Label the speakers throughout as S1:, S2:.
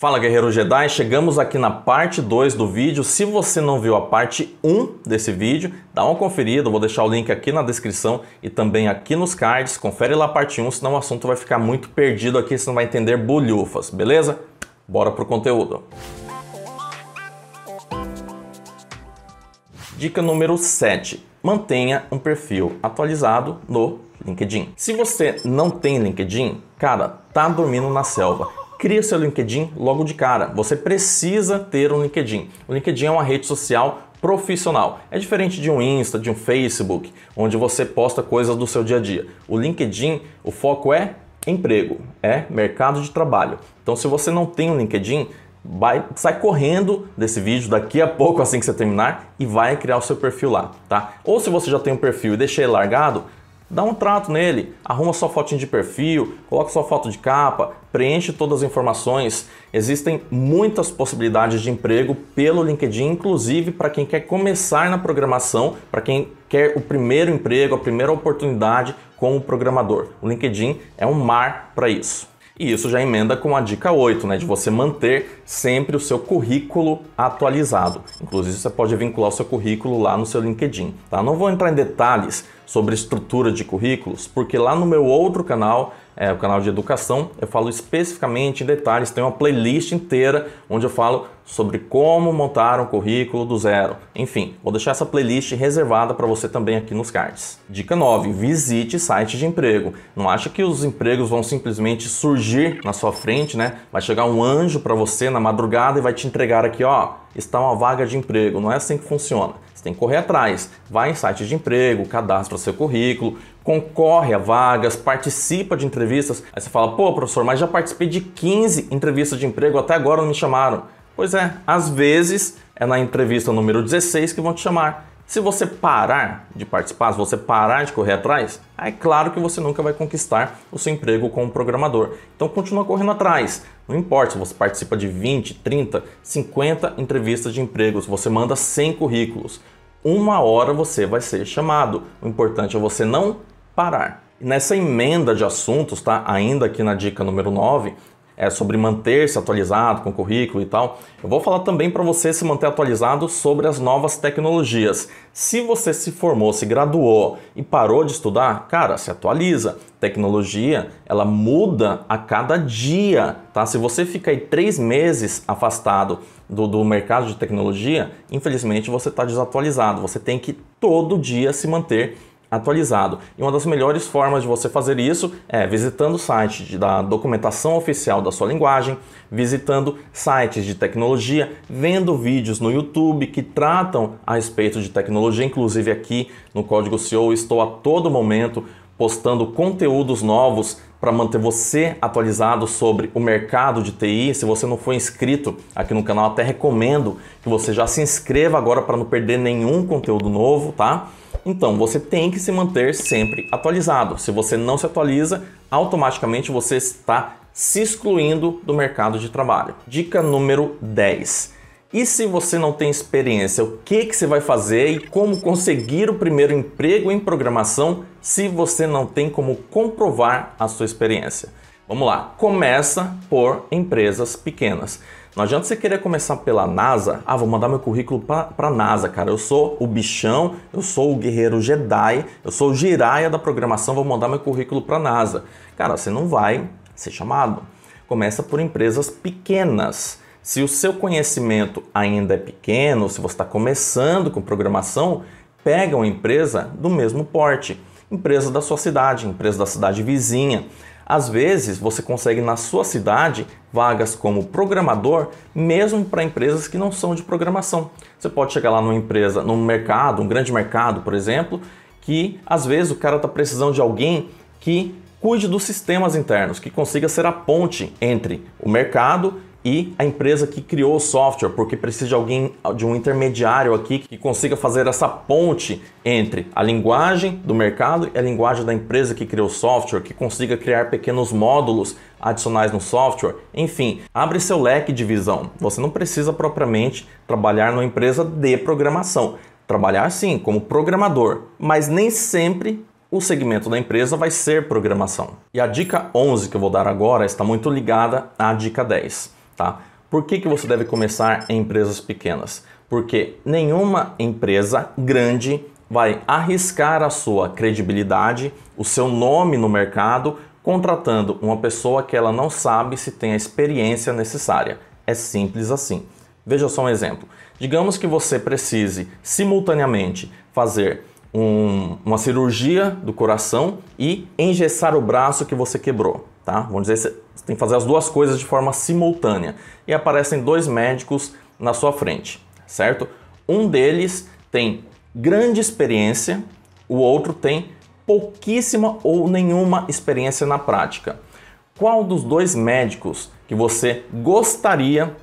S1: Fala Guerreiro Jedi, chegamos aqui na parte 2 do vídeo. Se você não viu a parte 1 desse vídeo, dá uma conferida, eu vou deixar o link aqui na descrição e também aqui nos cards. Confere lá a parte 1, senão o assunto vai ficar muito perdido aqui, você não vai entender bolhufas, beleza? Bora pro conteúdo. Dica número 7. Mantenha um perfil atualizado no LinkedIn. Se você não tem LinkedIn, cara, tá dormindo na selva cria seu LinkedIn logo de cara. Você precisa ter um LinkedIn. O LinkedIn é uma rede social profissional. É diferente de um Insta, de um Facebook, onde você posta coisas do seu dia a dia. O LinkedIn, o foco é emprego, é mercado de trabalho. Então, se você não tem um LinkedIn, vai, sai correndo desse vídeo daqui a pouco, assim que você terminar, e vai criar o seu perfil lá, tá? Ou se você já tem um perfil e deixei largado, dá um trato nele, arruma sua fotinha de perfil, coloca sua foto de capa, preenche todas as informações. Existem muitas possibilidades de emprego pelo LinkedIn, inclusive para quem quer começar na programação, para quem quer o primeiro emprego, a primeira oportunidade como programador. O LinkedIn é um mar para isso. E isso já emenda com a dica 8, né, de você manter sempre o seu currículo atualizado. Inclusive, você pode vincular o seu currículo lá no seu LinkedIn. Tá? Não vou entrar em detalhes sobre estrutura de currículos, porque lá no meu outro canal é, o canal de educação, eu falo especificamente em detalhes, tem uma playlist inteira onde eu falo sobre como montar um currículo do zero. Enfim, vou deixar essa playlist reservada para você também aqui nos cards. Dica 9: visite sites de emprego. Não acha que os empregos vão simplesmente surgir na sua frente, né? Vai chegar um anjo para você na madrugada e vai te entregar aqui, ó, está uma vaga de emprego. Não é assim que funciona. Você tem que correr atrás. Vai em sites de emprego, cadastra seu currículo, concorre a vagas, participa de entrevistas. Aí você fala, pô, professor, mas já participei de 15 entrevistas de emprego, até agora não me chamaram. Pois é, às vezes é na entrevista número 16 que vão te chamar. Se você parar de participar, se você parar de correr atrás, é claro que você nunca vai conquistar o seu emprego como programador. Então continua correndo atrás. Não importa se você participa de 20, 30, 50 entrevistas de empregos. você manda 100 currículos, uma hora você vai ser chamado. O importante é você não parar. Nessa emenda de assuntos, tá? Ainda aqui na dica número 9, é, sobre manter-se atualizado com o currículo e tal, eu vou falar também para você se manter atualizado sobre as novas tecnologias. Se você se formou, se graduou e parou de estudar, cara, se atualiza. Tecnologia, ela muda a cada dia, tá? Se você fica aí três meses afastado do, do mercado de tecnologia, infelizmente você está desatualizado. Você tem que todo dia se manter atualizado atualizado. E uma das melhores formas de você fazer isso é visitando o site da documentação oficial da sua linguagem, visitando sites de tecnologia, vendo vídeos no YouTube que tratam a respeito de tecnologia, inclusive aqui no Código CEO estou a todo momento postando conteúdos novos para manter você atualizado sobre o mercado de TI. Se você não for inscrito aqui no canal, até recomendo que você já se inscreva agora para não perder nenhum conteúdo novo, tá? Então você tem que se manter sempre atualizado. Se você não se atualiza, automaticamente você está se excluindo do mercado de trabalho. Dica número 10. E se você não tem experiência, o que, que você vai fazer e como conseguir o primeiro emprego em programação se você não tem como comprovar a sua experiência? Vamos lá, começa por empresas pequenas. Não adianta você querer começar pela NASA. Ah, vou mandar meu currículo pra, pra NASA, cara. Eu sou o bichão, eu sou o guerreiro Jedi, eu sou o giraia da programação, vou mandar meu currículo pra NASA. Cara, você não vai ser chamado. Começa por empresas pequenas. Se o seu conhecimento ainda é pequeno, se você está começando com programação, pega uma empresa do mesmo porte, empresa da sua cidade, empresa da cidade vizinha. Às vezes, você consegue na sua cidade vagas como programador, mesmo para empresas que não são de programação. Você pode chegar lá numa empresa, num mercado, um grande mercado, por exemplo, que às vezes o cara está precisando de alguém que cuide dos sistemas internos, que consiga ser a ponte entre o mercado e a empresa que criou o software, porque precisa de alguém, de um intermediário aqui que consiga fazer essa ponte entre a linguagem do mercado e a linguagem da empresa que criou o software, que consiga criar pequenos módulos adicionais no software. Enfim, abre seu leque de visão. Você não precisa propriamente trabalhar numa empresa de programação. Trabalhar sim como programador, mas nem sempre o segmento da empresa vai ser programação. E a dica 11 que eu vou dar agora está muito ligada à dica 10 tá? Por que, que você deve começar em empresas pequenas? Porque nenhuma empresa grande vai arriscar a sua credibilidade, o seu nome no mercado, contratando uma pessoa que ela não sabe se tem a experiência necessária. É simples assim. Veja só um exemplo. Digamos que você precise simultaneamente fazer um, uma cirurgia do coração e engessar o braço que você quebrou tá? Vamos dizer, você tem que fazer as duas coisas de forma simultânea. E aparecem dois médicos na sua frente, certo? Um deles tem grande experiência, o outro tem pouquíssima ou nenhuma experiência na prática. Qual dos dois médicos que você gostaria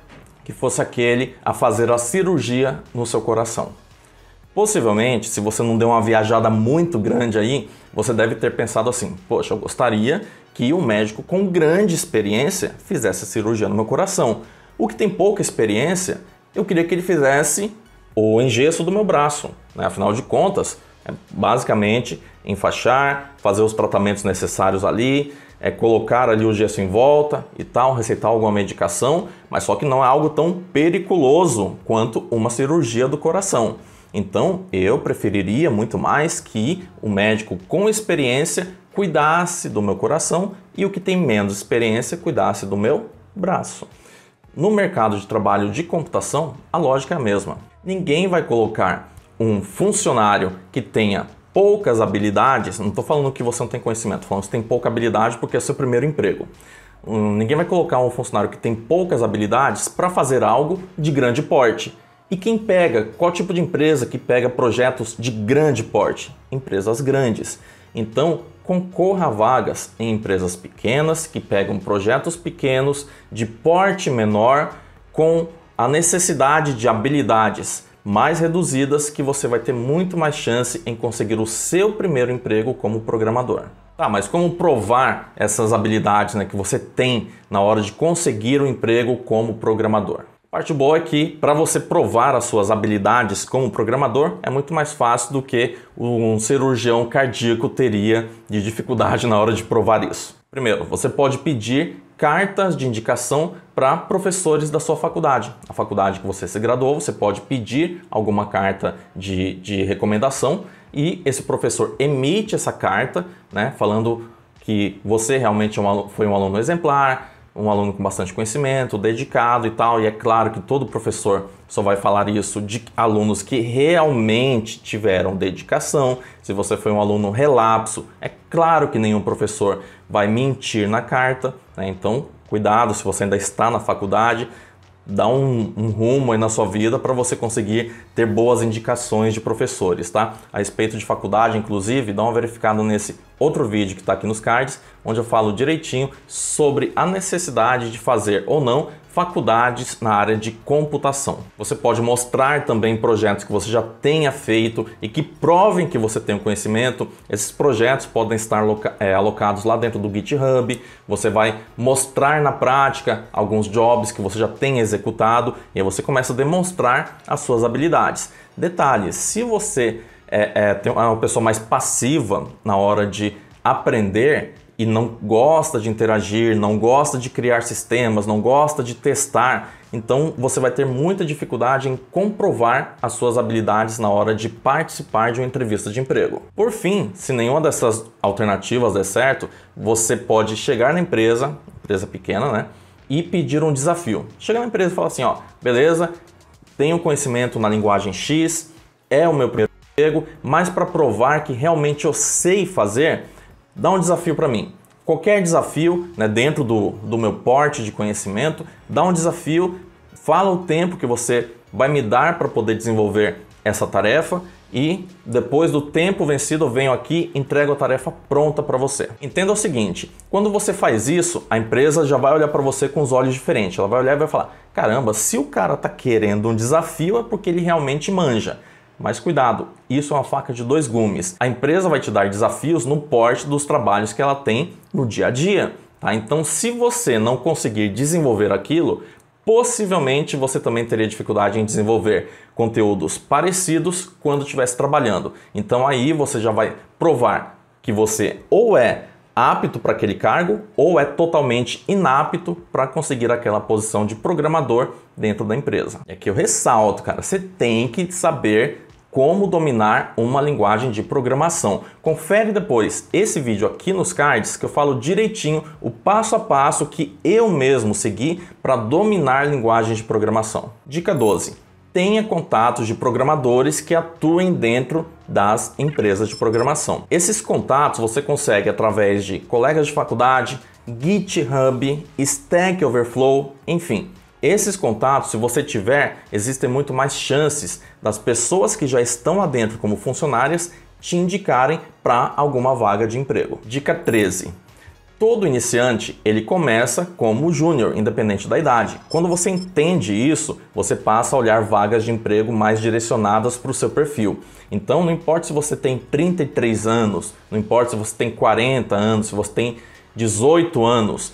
S1: que fosse aquele a fazer a cirurgia no seu coração? Possivelmente, se você não deu uma viajada muito grande aí, você deve ter pensado assim: poxa, eu gostaria que um médico com grande experiência fizesse a cirurgia no meu coração. O que tem pouca experiência, eu queria que ele fizesse o engesso do meu braço. Né? Afinal de contas, é basicamente enfaixar, fazer os tratamentos necessários ali, é colocar ali o gesso em volta e tal, receitar alguma medicação, mas só que não é algo tão periculoso quanto uma cirurgia do coração. Então, eu preferiria muito mais que o um médico com experiência cuidasse do meu coração e o que tem menos experiência cuidasse do meu braço. No mercado de trabalho de computação, a lógica é a mesma. Ninguém vai colocar um funcionário que tenha poucas habilidades, não estou falando que você não tem conhecimento, falando que você tem pouca habilidade porque é seu primeiro emprego. Hum, ninguém vai colocar um funcionário que tem poucas habilidades para fazer algo de grande porte. E quem pega? Qual tipo de empresa que pega projetos de grande porte? Empresas grandes. Então, concorra a vagas em empresas pequenas que pegam projetos pequenos de porte menor com a necessidade de habilidades mais reduzidas que você vai ter muito mais chance em conseguir o seu primeiro emprego como programador. Tá, mas como provar essas habilidades né, que você tem na hora de conseguir o um emprego como programador? Parte boa é que para você provar as suas habilidades como programador é muito mais fácil do que um cirurgião cardíaco teria de dificuldade na hora de provar isso. Primeiro, você pode pedir cartas de indicação para professores da sua faculdade. A faculdade que você se graduou, você pode pedir alguma carta de, de recomendação e esse professor emite essa carta, né, falando que você realmente é um aluno, foi um aluno exemplar, um aluno com bastante conhecimento, dedicado e tal, e é claro que todo professor só vai falar isso de alunos que realmente tiveram dedicação. Se você foi um aluno relapso, é claro que nenhum professor vai mentir na carta, né? então cuidado se você ainda está na faculdade, dá um, um, rumo aí na sua vida para você conseguir ter boas indicações de professores, tá? A respeito de faculdade, inclusive, dá uma verificada nesse outro vídeo que está aqui nos cards, onde eu falo direitinho sobre a necessidade de fazer ou não faculdades na área de computação. Você pode mostrar também projetos que você já tenha feito e que provem que você tem o conhecimento. Esses projetos podem estar é, alocados lá dentro do GitHub. Você vai mostrar na prática alguns jobs que você já tem executado e aí você começa a demonstrar as suas habilidades. Detalhe: se você é, é, é uma pessoa mais passiva na hora de aprender, e não gosta de interagir, não gosta de criar sistemas, não gosta de testar, então você vai ter muita dificuldade em comprovar as suas habilidades na hora de participar de uma entrevista de emprego. Por fim, se nenhuma dessas alternativas der certo, você pode chegar na empresa, empresa pequena, né? E pedir um desafio. Chega na empresa e fala assim: ó, beleza, tenho conhecimento na linguagem X, é o meu primeiro emprego, mas para provar que realmente eu sei fazer, Dá um desafio para mim. Qualquer desafio, né, dentro do, do meu porte de conhecimento, dá um desafio, fala o tempo que você vai me dar para poder desenvolver essa tarefa e depois do tempo vencido eu venho aqui entrego a tarefa pronta para você. Entenda o seguinte, quando você faz isso, a empresa já vai olhar para você com os olhos diferentes. Ela vai olhar e vai falar: "Caramba, se o cara está querendo um desafio é porque ele realmente manja". Mas cuidado, isso é uma faca de dois gumes. A empresa vai te dar desafios no porte dos trabalhos que ela tem no dia a dia. Tá? Então, se você não conseguir desenvolver aquilo, possivelmente você também teria dificuldade em desenvolver conteúdos parecidos quando estivesse trabalhando. Então, aí você já vai provar que você ou é apto para aquele cargo ou é totalmente inapto para conseguir aquela posição de programador dentro da empresa. É que eu ressalto, cara, você tem que saber como dominar uma linguagem de programação. Confere depois esse vídeo aqui nos cards que eu falo direitinho o passo a passo que eu mesmo segui para dominar linguagens de programação. Dica 12. Tenha contatos de programadores que atuem dentro das empresas de programação. Esses contatos você consegue através de colegas de faculdade, GitHub, Stack Overflow, enfim. Esses contatos, se você tiver, existem muito mais chances das pessoas que já estão lá dentro como funcionárias te indicarem para alguma vaga de emprego. Dica 13. Todo iniciante, ele começa como júnior, independente da idade. Quando você entende isso, você passa a olhar vagas de emprego mais direcionadas para o seu perfil. Então, não importa se você tem 33 anos, não importa se você tem 40 anos, se você tem 18 anos,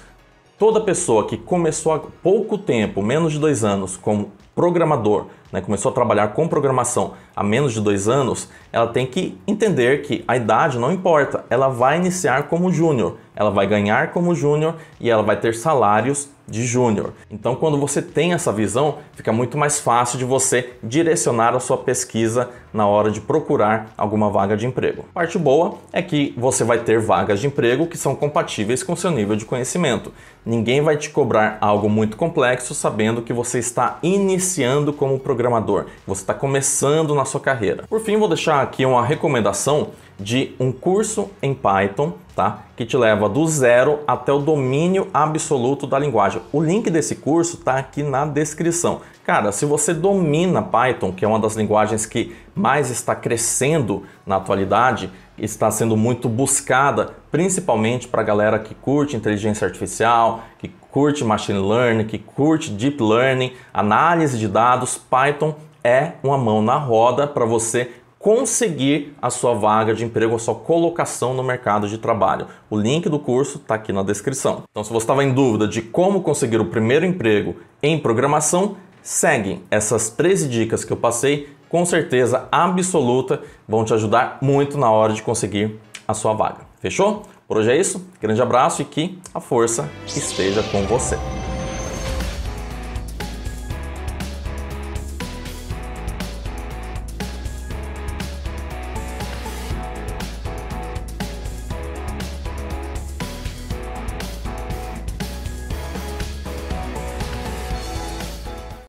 S1: Toda pessoa que começou há pouco tempo, menos de dois anos, como programador, né, começou a trabalhar com programação há menos de dois anos, ela tem que entender que a idade não importa, ela vai iniciar como júnior, ela vai ganhar como júnior e ela vai ter salários de júnior. Então, quando você tem essa visão, fica muito mais fácil de você direcionar a sua pesquisa na hora de procurar alguma vaga de emprego. Parte boa é que você vai ter vagas de emprego que são compatíveis com seu nível de conhecimento. Ninguém vai te cobrar algo muito complexo sabendo que você está iniciando como programador programador, você está começando na sua carreira. Por fim, vou deixar aqui uma recomendação de um curso em Python, tá? Que te leva do zero até o domínio absoluto da linguagem. O link desse curso está aqui na descrição. Cara, se você domina Python, que é uma das linguagens que mais está crescendo na atualidade, está sendo muito buscada, principalmente para a galera que curte inteligência artificial, que curte machine learning, que curte deep learning, análise de dados, Python é uma mão na roda para você conseguir a sua vaga de emprego, a sua colocação no mercado de trabalho. O link do curso está aqui na descrição. Então, se você estava em dúvida de como conseguir o primeiro emprego em programação, segue essas 13 dicas que eu passei com certeza absoluta vão te ajudar muito na hora de conseguir a sua vaga. Fechou? Por hoje é isso. Grande abraço e que a força esteja com você.